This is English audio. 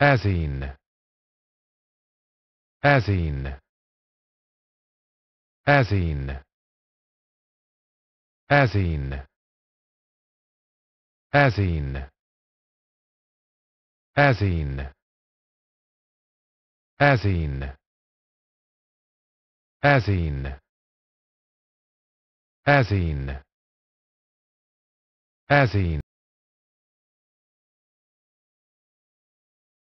Hazine. Hazine. Hazine. Hazine. Hazine. Hazine. Hazine. Hazine. Hazine. Hazine.